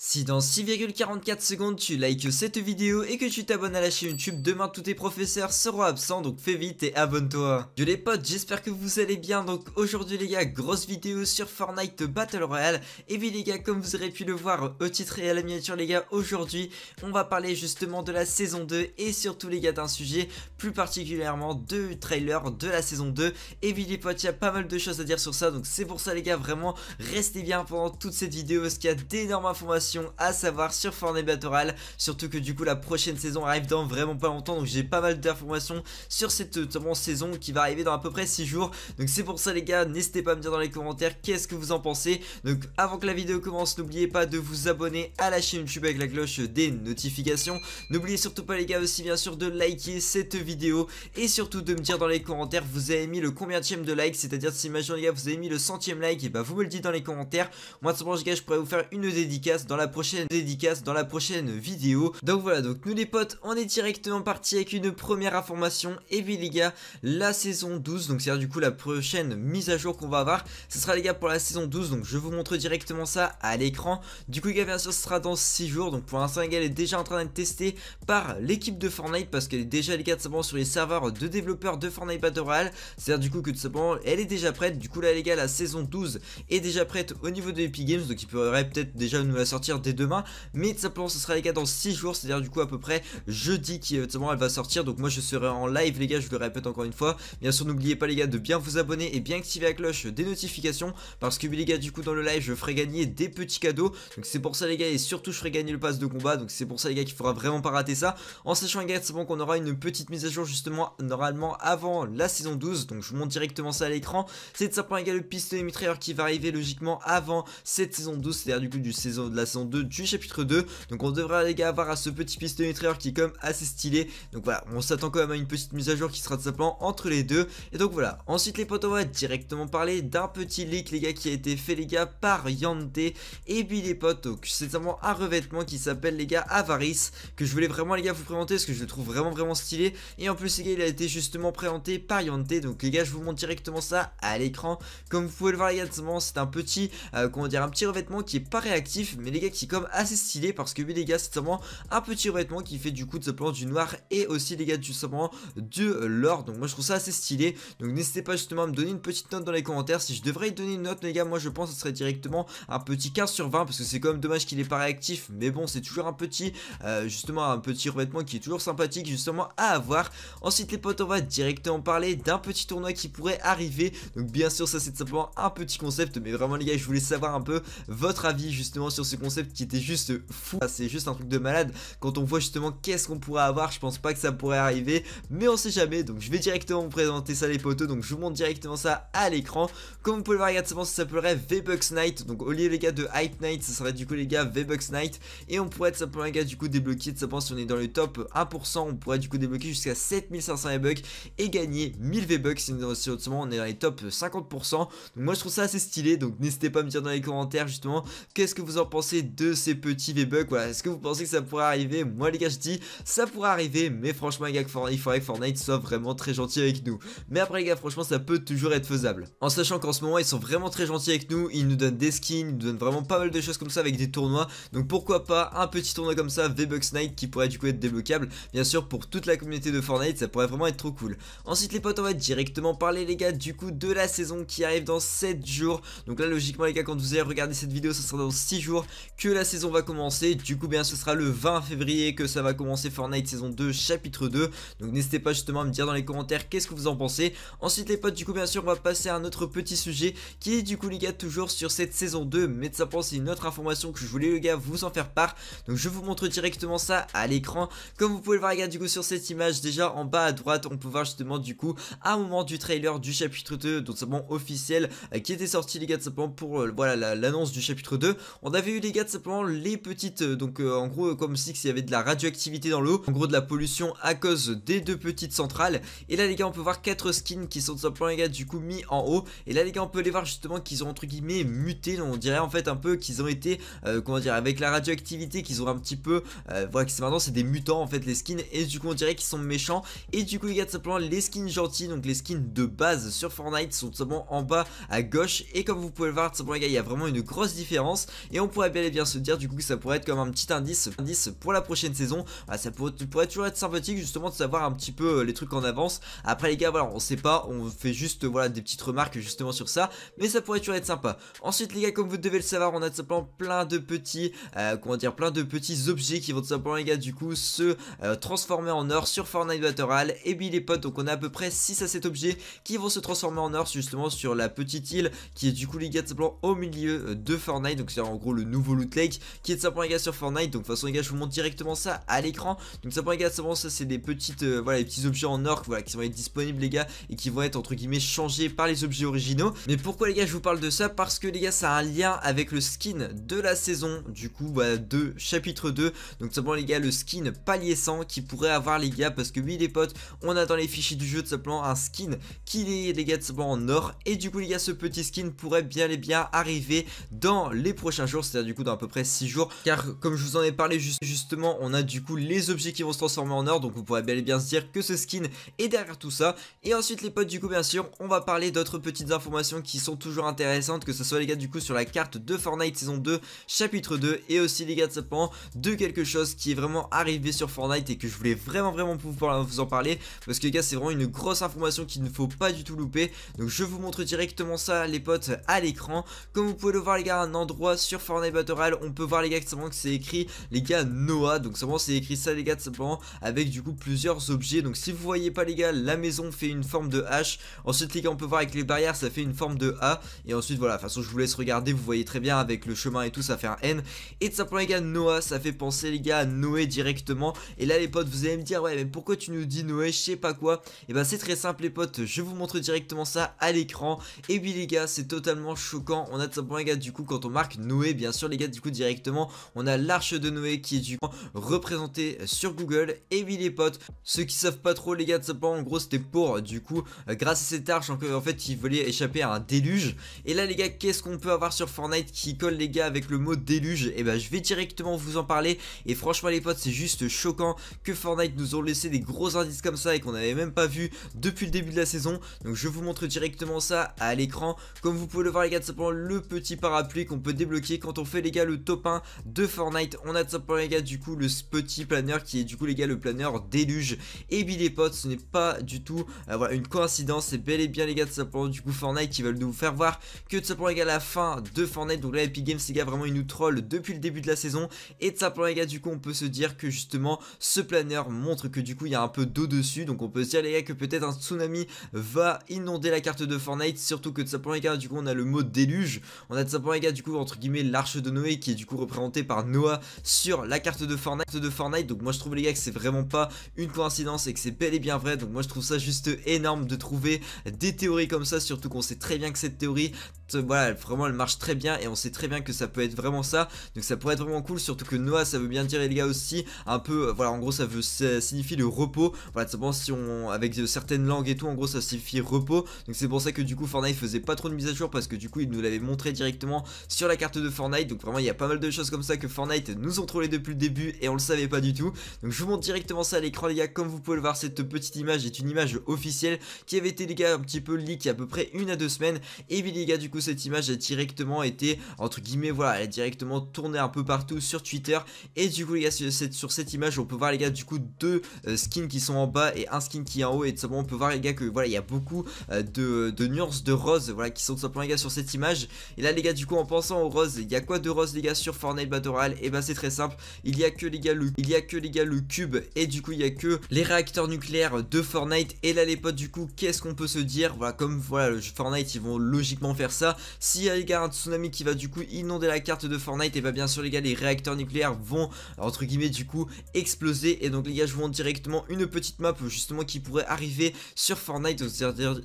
Si dans 6,44 secondes tu likes cette vidéo et que tu t'abonnes à la chaîne YouTube, demain tous tes professeurs seront absents donc fais vite et abonne-toi. Yo les potes, j'espère que vous allez bien. Donc aujourd'hui les gars, grosse vidéo sur Fortnite Battle Royale. Et puis les gars, comme vous aurez pu le voir au titre et à la miniature les gars, aujourd'hui on va parler justement de la saison 2 et surtout les gars d'un sujet plus particulièrement de trailer de la saison 2. Et puis les potes, il y a pas mal de choses à dire sur ça donc c'est pour ça les gars, vraiment restez bien pendant toute cette vidéo parce qu'il y a d'énormes informations à savoir sur Fortnite Battle Surtout que du coup la prochaine saison arrive dans vraiment pas longtemps donc j'ai pas mal d'informations sur cette saison qui va arriver dans à peu près 6 jours. Donc c'est pour ça les gars, n'hésitez pas à me dire dans les commentaires qu'est-ce que vous en pensez. Donc avant que la vidéo commence, n'oubliez pas de vous abonner à la chaîne YouTube avec la cloche des notifications. N'oubliez surtout pas les gars aussi bien sûr de liker cette vidéo et surtout de me dire dans les commentaires vous avez mis le combien de like c'est-à-dire si imaginons les gars vous avez mis le centième like et bah vous me le dites dans les commentaires. Moi de ce moment, gars je pourrais vous faire une dédicace dans la prochaine dédicace, dans la prochaine vidéo. Donc voilà, donc nous les potes, on est directement parti avec une première information. Et puis les gars, la saison 12, donc c'est-à-dire du coup la prochaine mise à jour qu'on va avoir, ce sera les gars pour la saison 12. Donc je vous montre directement ça à l'écran. Du coup les gars, bien sûr, ce sera dans 6 jours. Donc pour l'instant, les gars, elle est déjà en train d'être testée par l'équipe de Fortnite parce qu'elle est déjà les gars de sur les serveurs de développeurs de Fortnite Battle Royale. C'est-à-dire du coup que tout simplement, elle est déjà prête. Du coup là les gars, la saison 12 est déjà prête au niveau de Epic Games. Donc il pourrait peut-être déjà nous la sortir dès demain, mais tout simplement ce sera les gars dans 6 jours, c'est-à-dire du coup à peu près jeudi qui elle va sortir. Donc moi je serai en live les gars, je le répète encore une fois. Bien sûr n'oubliez pas les gars de bien vous abonner et bien activer la cloche des notifications parce que les gars du coup dans le live je ferai gagner des petits cadeaux. Donc c'est pour ça les gars et surtout je ferai gagner le pass de combat. Donc c'est pour ça les gars qu'il faudra vraiment pas rater ça. En sachant les gars c'est bon qu'on aura une petite mise à jour justement normalement avant la saison 12. Donc je vous montre directement ça à l'écran. C'est de simplement les gars le pistolet mitrailleur qui va arriver logiquement avant cette saison 12, c'est-à-dire du coup du saison de la saison 2 du chapitre 2. Donc on devra les gars avoir à ce petit pistolet mitrailleur qui est comme assez stylé. Donc voilà, on s'attend quand même à une petite mise à jour qui sera tout simplement entre les deux. Et donc voilà, ensuite les potes on va directement parler d'un petit leak les gars qui a été fait les gars par Yante et puis les potes. Donc c'est vraiment un revêtement qui s'appelle les gars Avarice que je voulais vraiment les gars vous présenter parce que je le trouve vraiment vraiment stylé. Et en plus les gars il a été justement présenté par Yante. Donc les gars je vous montre directement ça à l'écran. Comme vous pouvez le voir les gars c'est un petit, euh, comment dire, un petit revêtement qui est pas réactif mais les gars qui est comme assez stylé parce que les gars c'est simplement un petit revêtement qui fait du coup de simplement du noir et aussi les gars du simplement de euh, l'or. Donc moi je trouve ça assez stylé. Donc n'hésitez pas justement à me donner une petite note dans les commentaires. Si je devrais y donner une note les gars, moi je pense que ce serait directement un petit 15 sur 20 parce que c'est quand même dommage qu'il est pas réactif. Mais bon c'est toujours un petit euh, justement un petit revêtement qui est toujours sympathique justement à avoir. Ensuite les potes on va directement parler d'un petit tournoi qui pourrait arriver. Donc bien sûr ça c'est simplement un petit concept mais vraiment les gars je voulais savoir un peu votre avis justement sur ce concept qui était juste fou. C'est juste un truc de malade. Quand on voit justement qu'est-ce qu'on pourrait avoir, je pense pas que ça pourrait arriver. Mais on sait jamais. Donc je vais directement vous présenter ça les potos Donc je vous montre directement ça à l'écran. Comme vous pouvez le voir, regarde, ça s'appellerait V-Bucks Night. Donc au lieu les gars de Hype Night, ça serait du coup les gars V-Bucks Night. Et on pourrait être simplement les gars du coup débloquer. Ça pense si on est dans le top 1%, on pourrait du coup débloquer jusqu'à 7500 V-Bucks et gagner 1000 V-Bucks. Si on est dans les top 50%. Donc moi je trouve ça assez stylé. Donc n'hésitez pas à me dire dans les commentaires justement qu'est-ce que vous en pensez de ces petits V-Bucks. Voilà, est-ce que vous pensez que ça pourrait arriver Moi les gars je dis ça pourrait arriver mais franchement les gars il faudrait que Fortnite soit vraiment très gentil avec nous. Mais après les gars franchement ça peut toujours être faisable. En sachant qu'en ce moment ils sont vraiment très gentils avec nous, ils nous donnent des skins, ils nous donnent vraiment pas mal de choses comme ça avec des tournois. Donc pourquoi pas un petit tournoi comme ça V-Bucks Night qui pourrait du coup être débloquable bien sûr pour toute la communauté de Fortnite ça pourrait vraiment être trop cool. Ensuite les potes on va directement parler les gars du coup de la saison qui arrive dans 7 jours. Donc là logiquement les gars quand vous allez regarder cette vidéo ça sera dans 6 jours que la saison va commencer. Du coup, bien, ce sera le 20 février que ça va commencer Fortnite saison 2, chapitre 2. Donc, n'hésitez pas justement à me dire dans les commentaires qu'est-ce que vous en pensez. Ensuite, les potes, du coup, bien sûr, on va passer à un autre petit sujet qui est du coup, les gars, toujours sur cette saison 2. Mais de simplement c'est une autre information que je voulais, les gars, vous en faire part. Donc, je vous montre directement ça à l'écran. Comme vous pouvez le voir, les gars, du coup, sur cette image, déjà en bas à droite, on peut voir justement, du coup, à un moment du trailer du chapitre 2, donc simplement officiel, euh, qui était sorti, les gars, de simplement pour euh, voilà l'annonce du chapitre 2. On avait eu, les gars, simplement les petites, euh, donc euh, en gros comme si il y avait de la radioactivité dans l'eau, en gros de la pollution à cause des deux petites centrales. Et là les gars on peut voir quatre skins qui sont tout simplement les gars du coup mis en haut. Et là les gars on peut les voir justement qu'ils ont entre guillemets muté, on dirait en fait un peu qu'ils ont été, euh, comment dire, avec la radioactivité qu'ils ont un petit peu, voilà que c'est maintenant c'est des mutants en fait les skins. Et du coup on dirait qu'ils sont méchants. Et du coup les gars tout simplement les skins gentils, donc les skins de base sur Fortnite sont tout simplement en bas à gauche. Et comme vous pouvez le voir tout simplement les gars il y a vraiment une grosse différence. Et on pourrait bien bien se dire du coup que ça pourrait être comme un petit indice, indice pour la prochaine saison. Ah, ça pourrait, toujours être sympathique justement de savoir un petit peu euh, les trucs en avance. Après les gars, voilà, on sait pas, on fait juste euh, voilà des petites remarques justement sur ça, mais ça pourrait toujours être sympa. Ensuite les gars, comme vous devez le savoir, on a tout simplement plein de petits, euh, comment dire, plein de petits objets qui vont tout simplement les gars du coup se transformer en or sur Fortnite Battle et Billy les potes. Donc on a à peu près 6 à 7 objets qui vont se transformer en or justement sur la petite île qui est du coup les gars tout simplement au milieu de Fortnite. Donc c'est en gros le nouveau loot Lake qui est de les gars sur Fortnite. Donc de toute façon les gars je vous montre directement ça à l'écran. Donc les gars ça, ça c'est des petites euh, voilà les petits objets en or voilà qui vont être disponibles les gars et qui vont être entre guillemets changés par les objets originaux. Mais pourquoi les gars je vous parle de ça Parce que les gars ça a un lien avec le skin de la saison du coup voilà de chapitre 2. Donc simplement les gars le skin palier qui pourrait avoir les gars parce que oui les potes on a dans les fichiers du jeu tout simplement un skin qui est les gars de simplement en or et du coup les gars ce petit skin pourrait bien les bien arriver dans les prochains jours c'est à dire du coup dans peu près 6 jours car comme je vous en ai parlé juste, justement on a du coup les objets qui vont se transformer en or donc vous pourrez bel et bien se dire que ce skin est derrière tout ça et ensuite les potes du coup bien sûr on va parler d'autres petites informations qui sont toujours intéressantes que ce soit les gars du coup sur la carte de Fortnite saison 2 chapitre 2 et aussi les gars de sapin de quelque chose qui est vraiment arrivé sur Fortnite et que je voulais vraiment vraiment pouvoir vous en parler parce que les gars c'est vraiment une grosse information qu'il ne faut pas du tout louper donc je vous montre directement ça les potes à l'écran comme vous pouvez le voir les gars un endroit sur Fortnite Battle on peut voir les gars simplement que c'est écrit les gars Noah donc simplement c'est écrit ça les gars simplement avec du coup plusieurs objets donc si vous voyez pas les gars la maison fait une forme de H ensuite les gars on peut voir avec les barrières ça fait une forme de A et ensuite voilà de toute façon je vous laisse regarder vous voyez très bien avec le chemin et tout ça fait un N et de simplement les gars Noah ça fait penser les gars à Noé directement et là les potes vous allez me dire ouais mais pourquoi tu nous dis Noé je sais pas quoi et bah c'est très simple les potes je vous montre directement ça à l'écran et oui les gars c'est totalement choquant on a de simplement les gars du coup quand on marque Noé bien sûr les gars du coup directement, on a l'arche de Noé qui est du coup représentée sur Google. Et oui les potes, ceux qui savent pas trop les gars de simplement en gros c'était pour euh, du coup euh, grâce à cette arche en fait ils voulaient échapper à un déluge. Et là les gars qu'est-ce qu'on peut avoir sur Fortnite qui colle les gars avec le mot déluge Et eh bah ben, je vais directement vous en parler et franchement les potes c'est juste choquant que Fortnite nous ont laissé des gros indices comme ça et qu'on n'avait même pas vu depuis le début de la saison. Donc je vous montre directement ça à l'écran. Comme vous pouvez le voir les gars de simplement le petit parapluie qu'on peut débloquer quand on fait les gars le top 1 de Fortnite. On a ça pour les gars du coup le petit planeur qui est du coup les gars le planeur déluge. Et Billy potes, ce n'est pas du tout euh, une coïncidence. C'est bel et bien les gars de pour du coup Fortnite qui veulent nous faire voir que de pour les gars la fin de Fortnite. Donc là Epic Games les gars vraiment ils nous troll depuis le début de la saison. Et de pour les gars du coup on peut se dire que justement ce planeur montre que du coup il y a un peu d'eau dessus. Donc on peut se dire les gars que peut-être un tsunami va inonder la carte de Fortnite. Surtout que de pour les gars du coup on a le mot déluge. On a de pour les gars du coup entre guillemets l'arche de Noé qui est du coup représenté par Noah sur la carte de Fortnite. De Fortnite. Donc moi je trouve les gars que c'est vraiment pas une coïncidence et que c'est bel et bien vrai. Donc moi je trouve ça juste énorme de trouver des théories comme ça, surtout qu'on sait très bien que cette théorie voilà, vraiment elle marche très bien et on sait très bien que ça peut être vraiment ça. Donc ça pourrait être vraiment cool, surtout que Noah ça veut bien dire les gars aussi, un peu, euh, voilà, en gros ça veut signifie le repos. Voilà, simplement si on avec euh, certaines langues et tout, en gros ça signifie repos. Donc c'est pour ça que du coup Fortnite faisait pas trop de mise à jour parce que du coup il nous l'avait montré directement sur la carte de Fortnite. Donc vraiment il y a pas mal de choses comme ça que Fortnite nous ont trollé depuis le début et on le savait pas du tout. Donc je vous montre directement ça à l'écran les gars, comme vous pouvez le voir cette petite image est une image officielle qui avait été les gars un petit peu leak il y a à peu près une à deux semaines. Et puis les gars du coup cette image a directement été entre guillemets voilà elle a directement tourné un peu partout sur Twitter et du coup les gars sur cette, image on peut voir les gars du coup deux euh, skins qui sont en bas et un skin qui est en haut et tout simplement on peut voir les gars que voilà il y a beaucoup euh, de, nuances de rose voilà qui sont tout simplement les gars sur cette image et là les gars du coup en pensant au rose il y a quoi de rose les gars sur Fortnite Battle Royale et eh bah ben, c'est très simple il y a que les gars le il y a que les gars le cube et du coup il y a que les réacteurs nucléaires de Fortnite et là les potes du coup qu'est-ce qu'on peut se dire voilà comme voilà le Fortnite ils vont logiquement faire ça si S'il y a les gars un tsunami qui va du coup inonder la carte de Fortnite, et bah bien sûr les gars les réacteurs nucléaires vont entre guillemets du coup exploser. Et donc les gars je vous montre directement une petite map justement qui pourrait arriver sur Fortnite.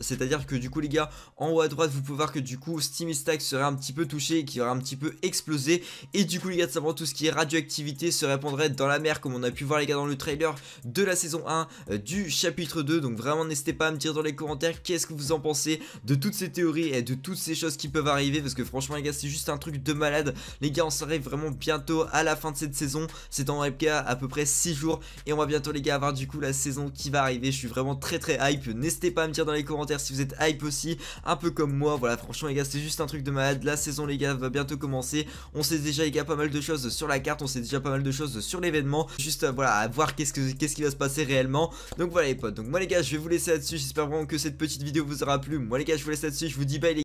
C'est-à-dire que du coup les gars en haut à droite vous pouvez voir que du coup Steamy Stack serait un petit peu touché et qui aurait un petit peu explosé. Et du coup les gars de savoir tout ce qui est radioactivité se répandrait dans la mer comme on a pu voir les gars dans le trailer de la saison 1 euh, du chapitre 2. Donc vraiment n'hésitez pas à me dire dans les commentaires qu'est-ce que vous en pensez de toutes ces théories et de toutes ces choses qui peuvent arriver parce que franchement les gars c'est juste un truc de malade Les gars on s'arrive vraiment bientôt à la fin de cette saison C'est en cas à peu près 6 jours et on va bientôt les gars avoir du coup la saison qui va arriver Je suis vraiment très très hype N'hésitez pas à me dire dans les commentaires si vous êtes hype aussi Un peu comme moi voilà franchement les gars c'est juste un truc de malade La saison les gars va bientôt commencer On sait déjà les gars pas mal de choses sur la carte On sait déjà pas mal de choses sur l'événement Juste euh, voilà à voir qu'est-ce que qu'est-ce qui va se passer réellement Donc voilà les potes donc moi les gars je vais vous laisser là-dessus J'espère vraiment que cette petite vidéo vous aura plu Moi les gars je vous laisse là-dessus Je vous dis bye les